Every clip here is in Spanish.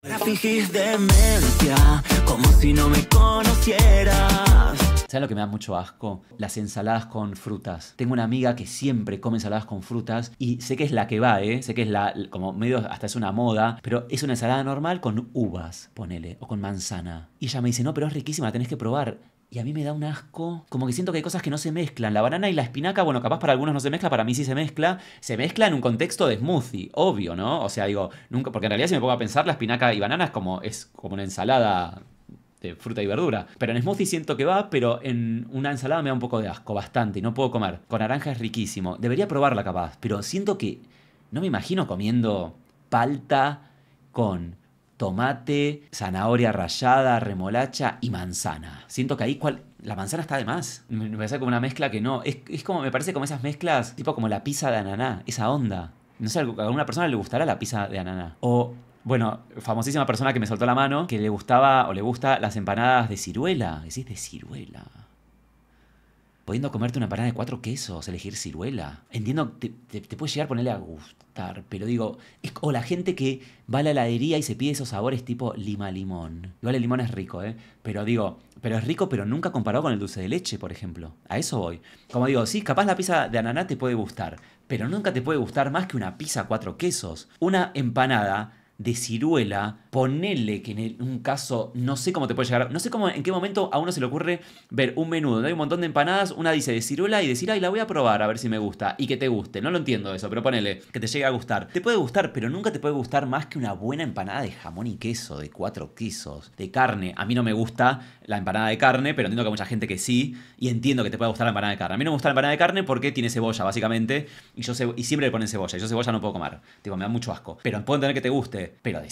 de demencia, como si no me conocieras. ¿Sabes lo que me da mucho asco? Las ensaladas con frutas. Tengo una amiga que siempre come ensaladas con frutas y sé que es la que va, ¿eh? Sé que es la, como medio, hasta es una moda, pero es una ensalada normal con uvas, ponele, o con manzana. Y ella me dice, no, pero es riquísima, tenés que probar. Y a mí me da un asco. Como que siento que hay cosas que no se mezclan. La banana y la espinaca, bueno, capaz para algunos no se mezcla, para mí sí se mezcla. Se mezcla en un contexto de smoothie, obvio, ¿no? O sea, digo, nunca. Porque en realidad, si me pongo a pensar, la espinaca y banana es como, es como una ensalada de fruta y verdura. Pero en smoothie siento que va, pero en una ensalada me da un poco de asco, bastante, y no puedo comer. Con naranja es riquísimo. Debería probarla capaz, pero siento que. No me imagino comiendo palta con tomate, zanahoria rallada, remolacha y manzana. Siento que ahí cual, la manzana está de más. Me parece como una mezcla que no. Es, es, como, me parece como esas mezclas, tipo como la pizza de ananá, esa onda. No sé, a alguna persona le gustará la pizza de ananá. O, bueno, famosísima persona que me soltó la mano, que le gustaba o le gusta las empanadas de ciruela. Decís de ciruela pudiendo comerte una empanada de cuatro quesos, elegir ciruela. Entiendo, te, te, puede llegar a ponerle a gustar, pero digo, o la gente que va a la heladería y se pide esos sabores tipo lima-limón. Igual el limón es rico, ¿eh? Pero digo, pero es rico, pero nunca comparado con el dulce de leche, por ejemplo. A eso voy. Como digo, sí, capaz la pizza de ananá te puede gustar, pero nunca te puede gustar más que una pizza cuatro quesos. Una empanada de ciruela, ponele que en un caso, no sé cómo te puede llegar, no sé cómo, en qué momento a uno se le ocurre ver un menú donde hay un montón de empanadas, una dice de ciruela y decir, ay, la voy a probar a ver si me gusta y que te guste. No lo entiendo eso, pero ponele que te llegue a gustar. Te puede gustar, pero nunca te puede gustar más que una buena empanada de jamón y queso, de cuatro quesos, de carne. A mí no me gusta la empanada de carne, pero entiendo que hay mucha gente que sí y entiendo que te puede gustar la empanada de carne. A mí no me gusta la empanada de carne porque tiene cebolla, básicamente, y, yo y siempre le ponen cebolla. Y yo cebolla no puedo comer. digo me da mucho asco. Pero puedo entender que te guste pero de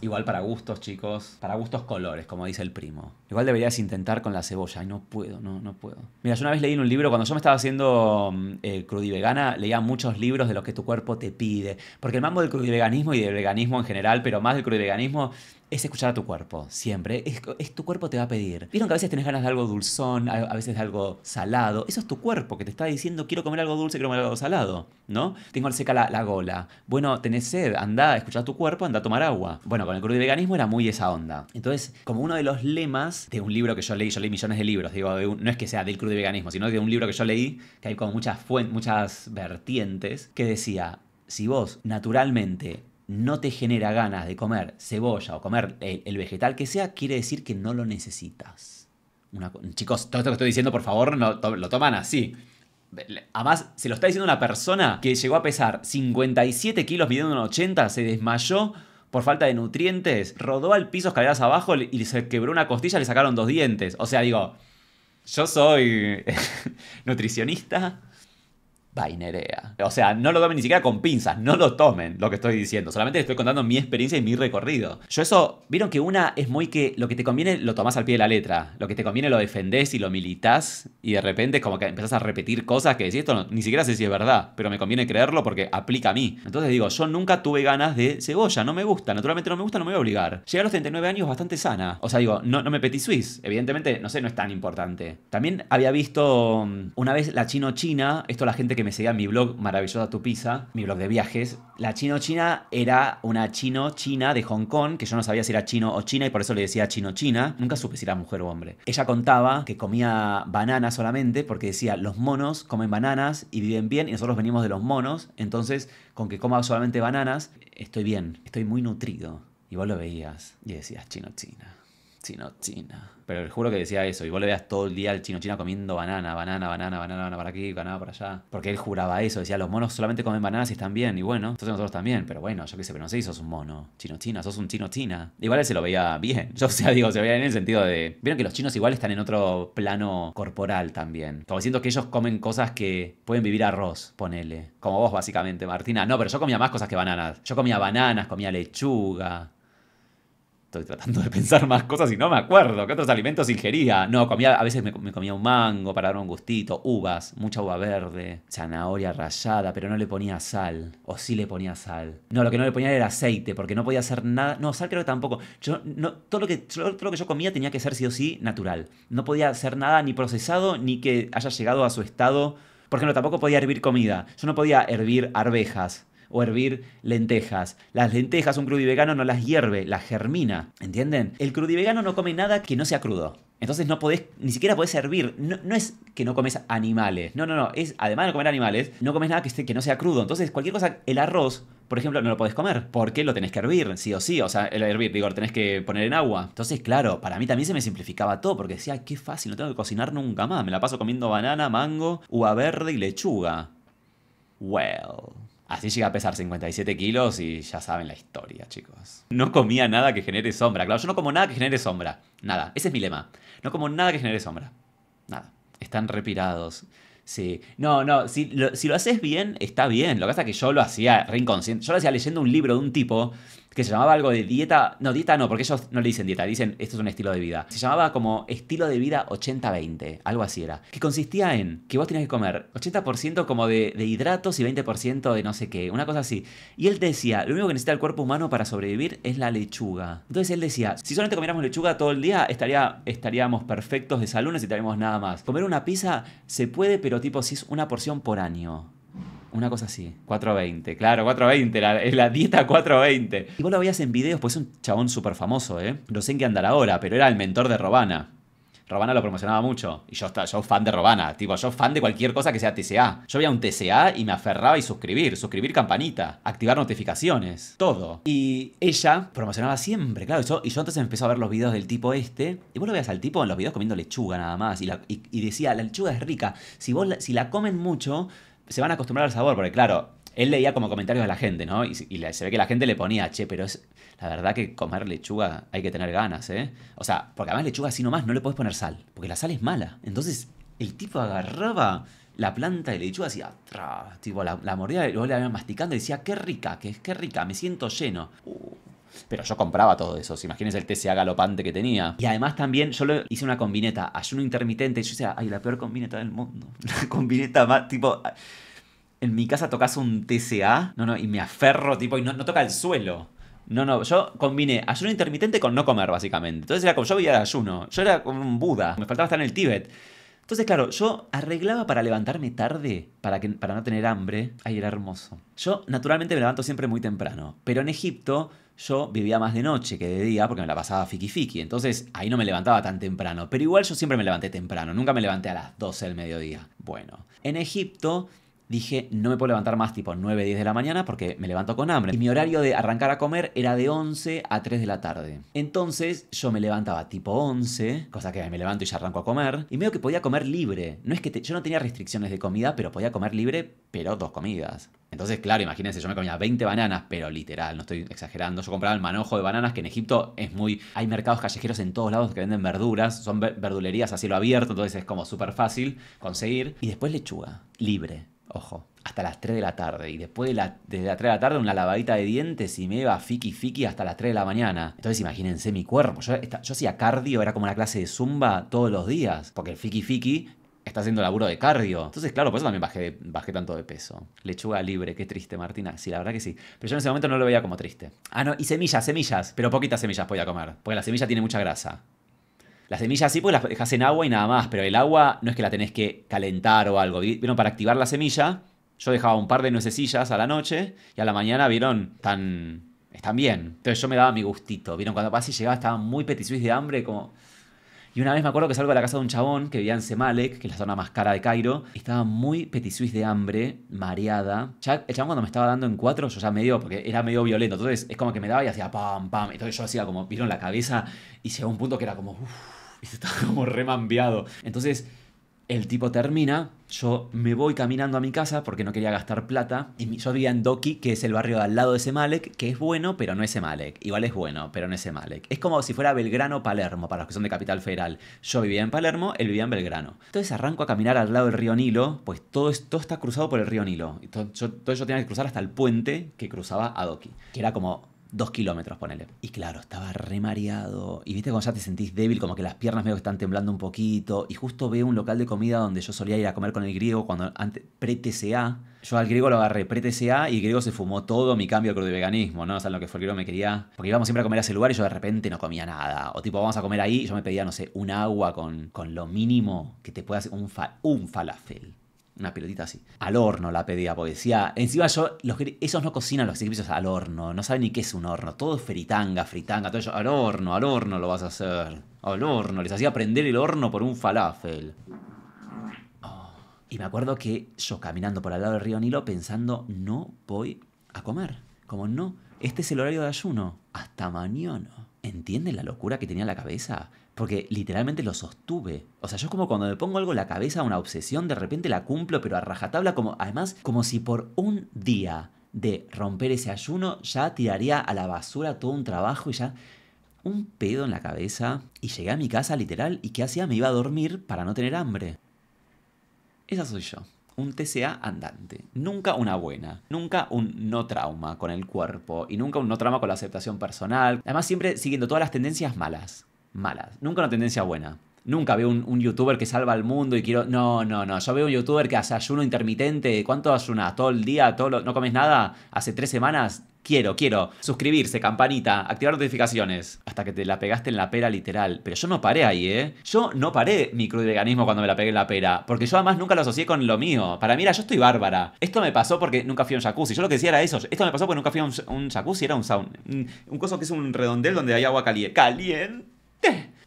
Igual para gustos, chicos. Para gustos colores, como dice el primo. Igual deberías intentar con la cebolla. Y no puedo, no, no puedo. Mira, yo una vez leí en un libro, cuando yo me estaba haciendo mm, eh, crudivegana, leía muchos libros de lo que tu cuerpo te pide. Porque el mambo del crudiveganismo y del veganismo en general, pero más del crudiveganismo, es escuchar a tu cuerpo, siempre. Es, tu cuerpo te va a pedir. Vieron que a veces tenés ganas de algo dulzón, a, veces de algo salado. Eso es tu cuerpo que te está diciendo, quiero comer algo dulce, quiero comer algo salado, ¿no? Tengo seca la, la gola. Bueno, tenés sed, anda, escuchar a tu cuerpo, anda a tomar agua. Bueno, con el crudo veganismo era muy esa onda. Entonces, como uno de los lemas de un libro que yo leí, yo leí millones de libros, digo, no es que sea del crudo veganismo, sino de un libro que yo leí, que hay como muchas, muchas vertientes, que decía, si vos naturalmente no te genera ganas de comer cebolla o comer el, vegetal que sea, quiere decir que no lo necesitas. chicos, todo esto que estoy diciendo, por favor, no, lo toman así. Además, se lo está diciendo una persona que llegó a pesar 57 kilos midiendo un 80, se desmayó por falta de nutrientes, rodó al piso escaleras abajo y se quebró una costilla, le sacaron dos dientes. O sea, digo, yo soy nutricionista, o sea, no lo tomen ni siquiera con pinzas, no lo tomen lo que estoy diciendo. Solamente les estoy contando mi experiencia y mi recorrido. Yo eso, vieron que una es muy que lo que te conviene lo tomás al pie de la letra. Lo que te conviene lo defendés y lo militás. Y de repente es como que empezás a repetir cosas que decís, esto ni siquiera sé si es verdad, pero me conviene creerlo porque aplica a mí. Entonces digo, yo nunca tuve ganas de cebolla, no me gusta. Naturalmente no me gusta, no me voy a obligar. Llegué a los 39 años bastante sana. O sea, digo, no, me petí suiz. Evidentemente, no sé, no es tan importante. También había visto mm, una vez la chino china, esto la gente que me me seguía mi blog Maravillosa tu Pizza, mi blog de viajes, la chino china era una chino china de Hong Kong, que yo no sabía si era chino o china y por eso le decía chino china. Nunca supe si era mujer o hombre. Ella contaba que comía bananas solamente porque decía, los monos comen bananas y viven bien y nosotros venimos de los monos, entonces con que coma solamente bananas, estoy bien, estoy muy nutrido. Y vos lo veías y decías chino china, chino china. Pero juro que decía eso. Y vos le veas todo el día al chino china comiendo banana, banana, banana, banana, banana para aquí, banana para allá. Porque él juraba eso. Decía, los monos solamente comen bananas y están bien. Y bueno, entonces nosotros también. Pero bueno, yo qué sé, pero no sé si sos un mono. Chino china, sos un chino china. Igual él se lo veía bien. Yo, o sea, digo, se veía en el sentido de. Vieron que los chinos igual están en otro plano corporal también. Como siento que ellos comen cosas que pueden vivir arroz, ponele. Como vos, básicamente, Martina. No, pero yo comía más cosas que bananas. Yo comía bananas, comía lechuga, Estoy tratando de pensar más cosas y no me acuerdo. ¿Qué otros alimentos ingería? No, comía, a veces me, comía un mango para dar un gustito, uvas, mucha uva verde, zanahoria rallada, pero no le ponía sal. O sí le ponía sal. No, lo que no le ponía era aceite, porque no podía hacer nada. No, sal creo que tampoco. Yo, no, todo, lo que, lo que yo comía tenía que ser sí o sí natural. No podía hacer nada ni procesado ni que haya llegado a su estado. Porque no, tampoco podía hervir comida. Yo no podía hervir arvejas o hervir lentejas. Las lentejas un vegano no las hierve, las germina, ¿entienden? El vegano no come nada que no sea crudo. Entonces no podés, ni siquiera podés hervir. No, es que no comes animales. No, no, no. Es, además de no comer animales, no comes nada que, esté, que no sea crudo. Entonces, cualquier cosa, el arroz, por ejemplo, no lo podés comer. Porque lo tenés que hervir, sí o sí. O sea, el hervir, digo, lo tenés que poner en agua. Entonces, claro, para mí también se me simplificaba todo. Porque decía, qué fácil, no tengo que cocinar nunca más. Me la paso comiendo banana, mango, uva verde y lechuga. Well. Así llega a pesar 57 kilos y ya saben la historia, chicos. No comía nada que genere sombra. Claro, yo no como nada que genere sombra. Nada. Ese es mi lema. No como nada que genere sombra. Nada. Están repirados. Sí. No, no. Si lo, haces bien, está bien. Lo que pasa es que yo lo hacía re inconsciente. Yo lo hacía leyendo un libro de un tipo que se llamaba algo de dieta, no, dieta no, porque ellos no le dicen dieta, dicen esto es un estilo de vida. Se llamaba como estilo de vida 80-20, algo así era, que consistía en que vos tenías que comer 80% como de, hidratos y 20% de no sé qué, una cosa así. Y él decía, lo único que necesita el cuerpo humano para sobrevivir es la lechuga. Entonces él decía, si solamente comiéramos lechuga todo el día, estaría, estaríamos perfectos de salud, no necesitaríamos nada más. Comer una pizza se puede, pero tipo si es una porción por año. Una cosa así, 420, claro, 420, la, la dieta 420. Y vos lo veías en videos, pues es un chabón súper famoso, ¿eh? No sé en qué andar ahora, pero era el mentor de Robana. Robana lo promocionaba mucho. Y yo, estaba, yo fan de Robana. Tipo, yo fan de cualquier cosa que sea TCA. Yo veía un TCA y me aferraba y suscribir. Suscribir campanita. Activar notificaciones. Todo. Y ella promocionaba siempre, claro. Y yo, y yo entonces empecé a ver los videos del tipo este. Y vos lo veías al tipo en los videos comiendo lechuga nada más. Y, decía, la lechuga es rica. Si, vos si la comen mucho, se van a acostumbrar al sabor, porque claro, él leía como comentarios a la gente, ¿no? Y, se ve que la gente le ponía, che, pero es la verdad que comer lechuga hay que tener ganas, ¿eh? O sea, porque además lechuga así nomás no le podés poner sal, porque la sal es mala. Entonces, el tipo agarraba la planta de lechuga hacía, tipo, la, la mordía, luego la iba masticando y decía, qué rica, que es, qué rica, me siento lleno. Uh, pero yo compraba todo eso. Si imagínense el TCA galopante que tenía. Y además también yo le hice una combineta, ayuno intermitente. Y yo decía, ay, la peor combineta del mundo. La combineta más, tipo en mi casa tocas un TCA, no, no, y me aferro, tipo, y no, toca el suelo. No, no, yo combiné ayuno intermitente con no comer, básicamente. Entonces era como, yo vivía el ayuno, yo era como un Buda, me faltaba estar en el Tíbet. Entonces, claro, yo arreglaba para levantarme tarde, para, que, para no tener hambre. Ay, era hermoso. Yo, naturalmente, me levanto siempre muy temprano, pero en Egipto yo vivía más de noche que de día porque me la pasaba fiki fiki Entonces ahí no me levantaba tan temprano. Pero igual yo siempre me levanté temprano. Nunca me levanté a las 12 del mediodía. Bueno, en Egipto dije, no me puedo levantar más tipo 9, 10 de la mañana porque me levanto con hambre. Y mi horario de arrancar a comer era de 11 a 3 de la tarde. Entonces yo me levantaba tipo 11, cosa que me levanto y ya arranco a comer, y medio que podía comer libre. No es que yo no tenía restricciones de comida, pero podía comer libre, pero dos comidas. Entonces, claro, imagínense, yo me comía 20 bananas, pero literal, no estoy exagerando. Yo compraba el manojo de bananas, que en Egipto es muy. Hay mercados callejeros en todos lados que venden verduras, son verdulerías a cielo abierto, entonces es como súper fácil conseguir. Y después lechuga, libre Ojo, hasta las 3 de la tarde. Y después de las 3 de la tarde una lavadita de dientes y me iba fiki fiki hasta las 3 de la mañana. Entonces imagínense mi cuerpo. Yo, yo hacía cardio, era como una clase de zumba todos los días. Porque el fiki fiki está haciendo laburo de cardio. Entonces, claro, por eso también bajé, bajé tanto de peso. Lechuga libre, qué triste, Martina. Sí, la verdad que sí. Pero yo en ese momento no lo veía como triste. Ah, no, y semillas, semillas. Pero poquitas semillas podía comer. Porque la semilla tiene mucha grasa. Las semillas así pues las dejas en agua y nada más, pero el agua no es que la tenés que calentar o algo. Vieron, para activar la semilla, yo dejaba un par de nuecesillas a la noche y a la mañana, vieron, tan están bien. Entonces yo me daba mi gustito. Vieron, cuando pasé y llegaba estaba muy petisuis de hambre, como... Y una vez me acuerdo que salgo de la casa de un chabón que vivía en Semalek, que es la zona más cara de Cairo, y estaba muy petisuis de hambre, mareada. el chabón cuando me estaba dando en cuatro, yo ya medio, porque era medio violento, entonces es como que me daba y hacía pam, pam. Entonces yo hacía como, vieron la cabeza, y llegó un punto que era como... y se está como remambiado. Entonces, el tipo termina, yo me voy caminando a mi casa porque no quería gastar plata. Y yo vivía en Doki, que es el barrio al lado de Semalek, que es bueno, pero no es Semalek. Igual es bueno, pero no es Semalek. Es como si fuera Belgrano Palermo, para los que son de Capital Federal. Yo vivía en Palermo, él vivía en Belgrano. Entonces arranco a caminar al lado del río Nilo, pues todo, esto está cruzado por el río Nilo. Entonces yo, todo yo tenía que cruzar hasta el puente que cruzaba a Doki, que era como dos kilómetros, ponele. Y claro, estaba re Y viste cuando ya te sentís débil, como que las piernas medio están temblando un poquito. Y justo veo un local de comida donde yo solía ir a comer con el griego cuando antes, pre-TCA. Yo al griego lo agarré pre-TCA y el griego se fumó todo mi cambio de veganismo, ¿no? O sea, lo que fue el griego me quería. Porque íbamos siempre a comer a ese lugar y yo de repente no comía nada. O tipo, vamos a comer ahí y yo me pedía, no sé, un agua con, lo mínimo que te pueda hacer un, un falafel una pelotita así. Al horno la pedía, porque decía, encima yo, esos no cocinan los egipcios al horno, no saben ni qué es un horno, todo es fritanga, fritanga, todo eso, al horno, al horno lo vas a hacer, al horno, les hacía prender el horno por un falafel. Oh, y me acuerdo que yo caminando por al lado del río Nilo pensando, no voy a comer, como no, este es el horario de ayuno, hasta mañana. ¿Entienden la locura que tenía la cabeza? Porque literalmente lo sostuve. O sea, yo como cuando me pongo algo en la cabeza, una obsesión, de repente la cumplo, pero a rajatabla, como, además, como si por un día de romper ese ayuno ya tiraría a la basura todo un trabajo y ya un pedo en la cabeza. Y llegué a mi casa literal y ¿qué hacía? Me iba a dormir para no tener hambre. Esa soy yo. Un TCA andante. Nunca una buena. Nunca un no trauma con el cuerpo. Y nunca un no trauma con la aceptación personal. Además siempre siguiendo todas las tendencias malas malas. Nunca una tendencia buena. Nunca veo un, youtuber que salva al mundo y quiero. No, no, no. Yo veo un youtuber que hace ayuno intermitente. ¿Cuánto ayunas? ¿Todo el día? Todo ¿No comes nada? ¿Hace tres semanas? Quiero, quiero. Suscribirse, campanita, activar notificaciones. Hasta que te la pegaste en la pera literal. Pero yo no paré ahí, ¿eh? Yo no paré mi veganismo cuando me la pegué en la pera. Porque yo además nunca lo asocié con lo mío. Para mí yo estoy bárbara. Esto me pasó porque nunca fui a un jacuzzi. Yo lo que decía era eso. Esto me pasó porque nunca fui a un, un jacuzzi. Era un sauna. Un, un coso que es un redondel donde hay agua caliente. ¡Caliente!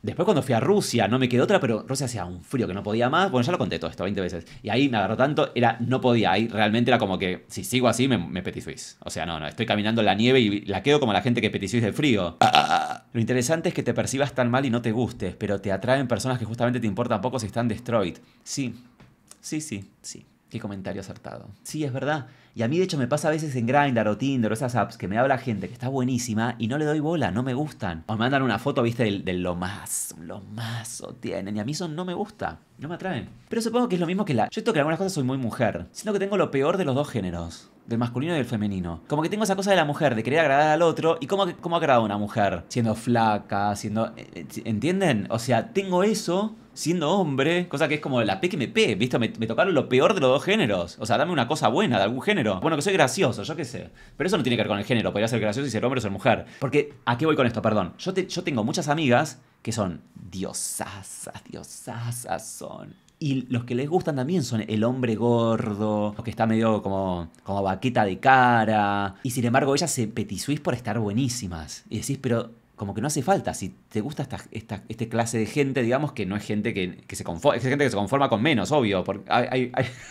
Después cuando fui a Rusia, no me quedó otra, pero Rusia hacía un frío que no podía más. Bueno, ya lo conté todo esto 20 veces. Y ahí me agarró tanto, era, no podía. Ahí realmente era como que, si sigo así, me, me O sea, no, no, estoy caminando en la nieve y la quedo como la gente que petit de frío. Ah, ah, ah, lo interesante es que te percibas tan mal y no te gustes, pero te atraen personas que justamente te importan poco si están destroyed. Sí, sí, sí, sí. Qué comentario acertado. Sí, es verdad. Y a mí de hecho me pasa a veces en Grindr o Tinder o esas apps que me habla gente que está buenísima y no le doy bola, no me gustan. O me mandan una foto, viste, del, lo más, lo más o tienen. Y a mí eso no me gusta, no me atraen. Pero supongo que es lo mismo que la... Yo esto que en algunas cosas soy muy mujer, sino que tengo lo peor de los dos géneros. Del masculino y del femenino. Como que tengo esa cosa de la mujer, de querer agradar al otro. ¿Y cómo, cómo agrada una mujer? Siendo flaca, siendo... Eh, eh, ¿Entienden? O sea, tengo eso siendo hombre, cosa que es como la P que me P, ¿viste? Me, tocaron lo peor de los dos géneros. O sea, dame una cosa buena de algún género. Bueno, que soy gracioso, yo qué sé. Pero eso no tiene que ver con el género, podría ser gracioso y ser hombre o ser mujer. Porque, ¿a qué voy con esto? Perdón. Yo, yo tengo muchas amigas que son diosas, diosasas son. Y los que les gustan también son el hombre gordo, o que está medio como, como vaqueta de cara. Y sin embargo, ellas se petisuís por estar buenísimas. Y decís, pero como que no hace falta. Si te gusta esta, este clase de gente, digamos que no es gente que, se conforma, es gente que se conforma con menos, obvio. Porque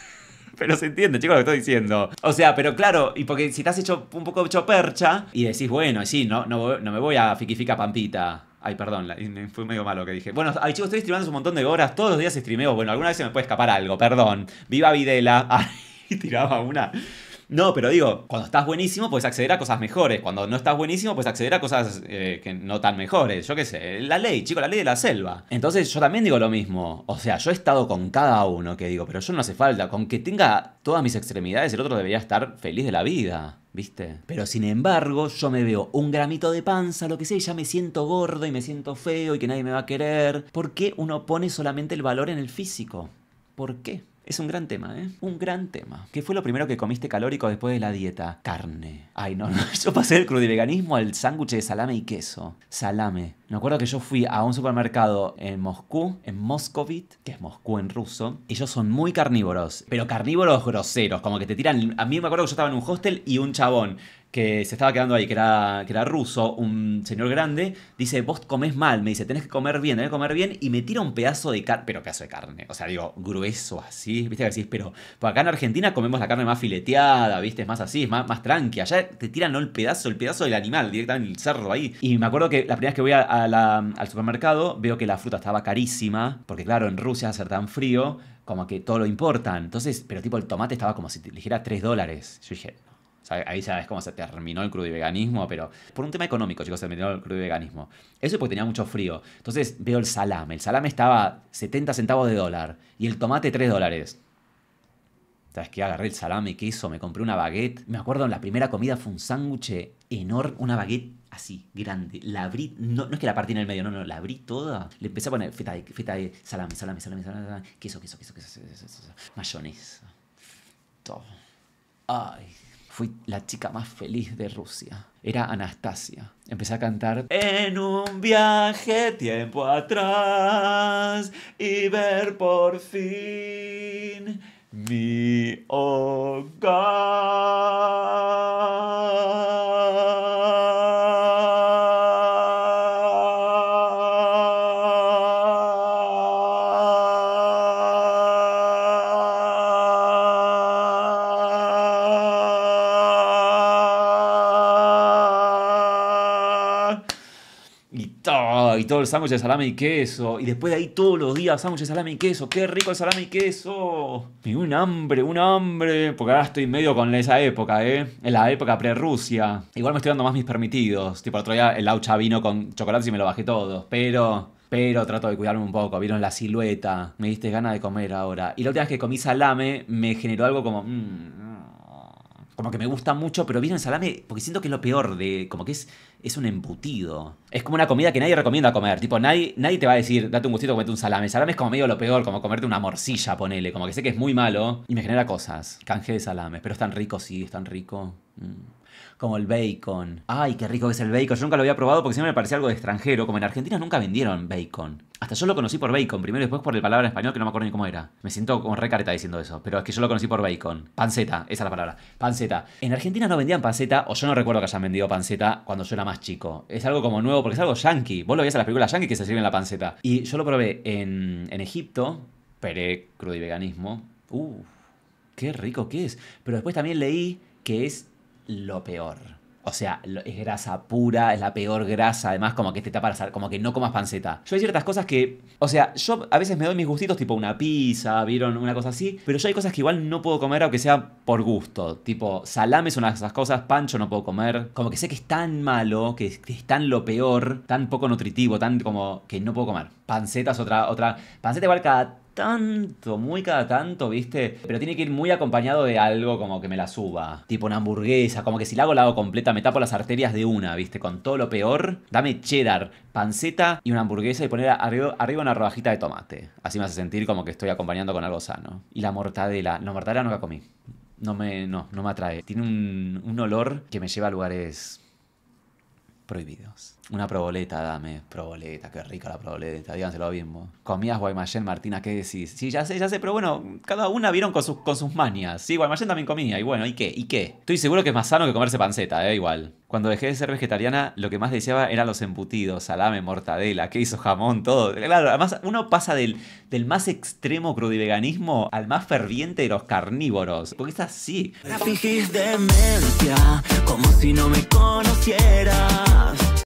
Pero se entiende, chicos, lo que estoy diciendo. O sea, pero claro, y porque si te has hecho un poco hecho percha y decís, bueno, sí, no, no, me voy a fiquifica pampita. Ay, perdón, fue medio malo que dije. Bueno, ay, chicos, estoy streamando un montón de horas, todos los días streameo. Bueno, alguna vez se me puede escapar algo, perdón. Viva Videla. Ay, tiraba una. No, pero digo, cuando estás buenísimo puedes acceder a cosas mejores. Cuando no estás buenísimo puedes acceder a cosas eh, que no tan mejores. Yo qué sé, la ley, chico, la ley de la selva. Entonces yo también digo lo mismo. O sea, yo he estado con cada uno que digo, pero yo no hace falta. Con que tenga todas mis extremidades, el otro debería estar feliz de la vida. ¿Viste? Pero sin embargo, yo me veo un gramito de panza, lo que sea, y ya me siento gordo y me siento feo y que nadie me va a querer. ¿Por qué uno pone solamente el valor en el físico? ¿Por qué? Es un gran tema, ¿eh? Un gran tema. ¿Qué fue lo primero que comiste calórico después de la dieta? Carne. Ay, no, no. Yo pasé del crudiveganismo al sándwich de salame y queso. Salame. Me acuerdo que yo fui a un supermercado en Moscú, en Moscovit, que es Moscú en ruso. Ellos son muy carnívoros, pero carnívoros groseros, como que te tiran... A mí me acuerdo que yo estaba en un hostel y un chabón que se estaba quedando ahí, que era, que era ruso, un señor grande, dice, vos comés mal, me dice, tenés que comer bien, tenés que comer bien, y me tira un pedazo de carne, pero pedazo de carne, o sea, digo, grueso así, viste que así pero acá en Argentina comemos la carne más fileteada, viste, es más así, es más, más tranqui, allá te tiran no el pedazo, el pedazo del animal, directamente el cerro ahí. Y me acuerdo que la primera vez que voy al supermercado, veo que la fruta estaba carísima, porque claro, en Rusia hacer tan frío, como que todo lo importa Entonces, pero tipo el tomate estaba como si te dijera 3 dólares. Yo dije, ahí ya es como se terminó el crudo veganismo, pero por un tema económico, chicos, se terminó el crudo veganismo. Eso es porque tenía mucho frío. Entonces veo el salame. El salame estaba 70 centavos de dólar y el tomate 3 dólares. ¿Sabes que Agarré el salame, y queso, me compré una baguette. Me acuerdo en la primera comida fue un sándwich enorme, una baguette así, grande. La abrí, no, es que la partí en el medio, no, no, la abrí toda. Le empecé a poner feta de, feta salame, salame, salame, salame, salame, queso, queso, queso, queso, queso, queso, queso, queso. mayonesa. Todo. Ay, Fui la chica más feliz de Rusia. Era Anastasia. Empecé a cantar En un viaje tiempo atrás y ver por fin mi hogar. y todo el sándwich de salame y queso. Y después de ahí todos los días sándwich de salame y queso. ¡Qué rico el salame y queso! Y un hambre, un hambre. Porque ahora estoy medio con esa época, ¿eh? En la época pre-Rusia. Igual me estoy dando más mis permitidos. Tipo, el otro día el laucha vino con chocolate y me lo bajé todo. Pero... Pero trato de cuidarme un poco, vieron la silueta, me diste ganas de comer ahora. Y la última vez que comí salame me generó algo como... Mm, como que me gusta mucho, pero vino en salame porque siento que es lo peor de, como que es, es un embutido. Es como una comida que nadie recomienda comer, tipo, nadie, nadie te va a decir, date un gustito, comete un salame. salame es como medio lo peor, como comerte una morcilla, ponele, como que sé que es muy malo y me genera cosas. Canje de salame. pero es tan rico, sí, es tan rico. Mm como el bacon. Ay, qué rico que es el bacon. Yo nunca lo había probado porque siempre me parecía algo de extranjero. Como en Argentina nunca vendieron bacon. Hasta yo lo conocí por bacon, primero y después por el palabra en español que no me acuerdo ni cómo era. Me siento como careta diciendo eso, pero es que yo lo conocí por bacon. Panceta, esa es la palabra. Panceta. En Argentina no vendían panceta, o yo no recuerdo que hayan vendido panceta cuando yo era más chico. Es algo como nuevo, porque es algo yankee. Vos lo veías en las películas yankee que se sirven la panceta. Y yo lo probé en, en Egipto, Pere, crudo y veganismo. Uff, qué rico que es. Pero después también leí que es lo peor. O sea, es grasa pura, es la peor grasa, además como que te tapa como que no comas panceta. Yo hay ciertas cosas que, o sea, yo a veces me doy mis gustitos, tipo una pizza, vieron una cosa así, pero yo hay cosas que igual no puedo comer aunque sea por gusto, tipo salame es una de esas cosas, pancho no puedo comer, como que sé que es tan malo, que es, tan lo peor, tan poco nutritivo, tan como que no puedo comer. Panceta es otra otra, panceta igual cada tanto, muy cada tanto, ¿viste? Pero tiene que ir muy acompañado de algo como que me la suba. Tipo una hamburguesa, como que si la hago, la hago completa, me tapo las arterias de una, ¿viste? Con todo lo peor, dame cheddar, panceta y una hamburguesa y poner arriba, una rodajita de tomate. Así me hace sentir como que estoy acompañando con algo sano. Y la mortadela, no, mortadela nunca comí. No me, no, no me atrae. Tiene un, un olor que me lleva a lugares prohibidos. Una proboleta, dame, proboleta, qué rica la proboleta, Díganse bien mismo. Comías Guaymallén, Martina, ¿qué decís? Sí, ya sé, ya sé, pero bueno, cada una vieron con sus, con sus manias. Sí, Guaymallén también comía, y bueno, ¿y qué? ¿Y qué? Estoy seguro que es más sano que comerse panceta, eh, igual cuando dejé de ser vegetariana, lo que más deseaba eran los embutidos, salame, mortadela, queso, jamón, todo. Claro, además uno pasa del, del más extremo crudiveganismo al más ferviente de los carnívoros, porque es así. como si no me conocieras.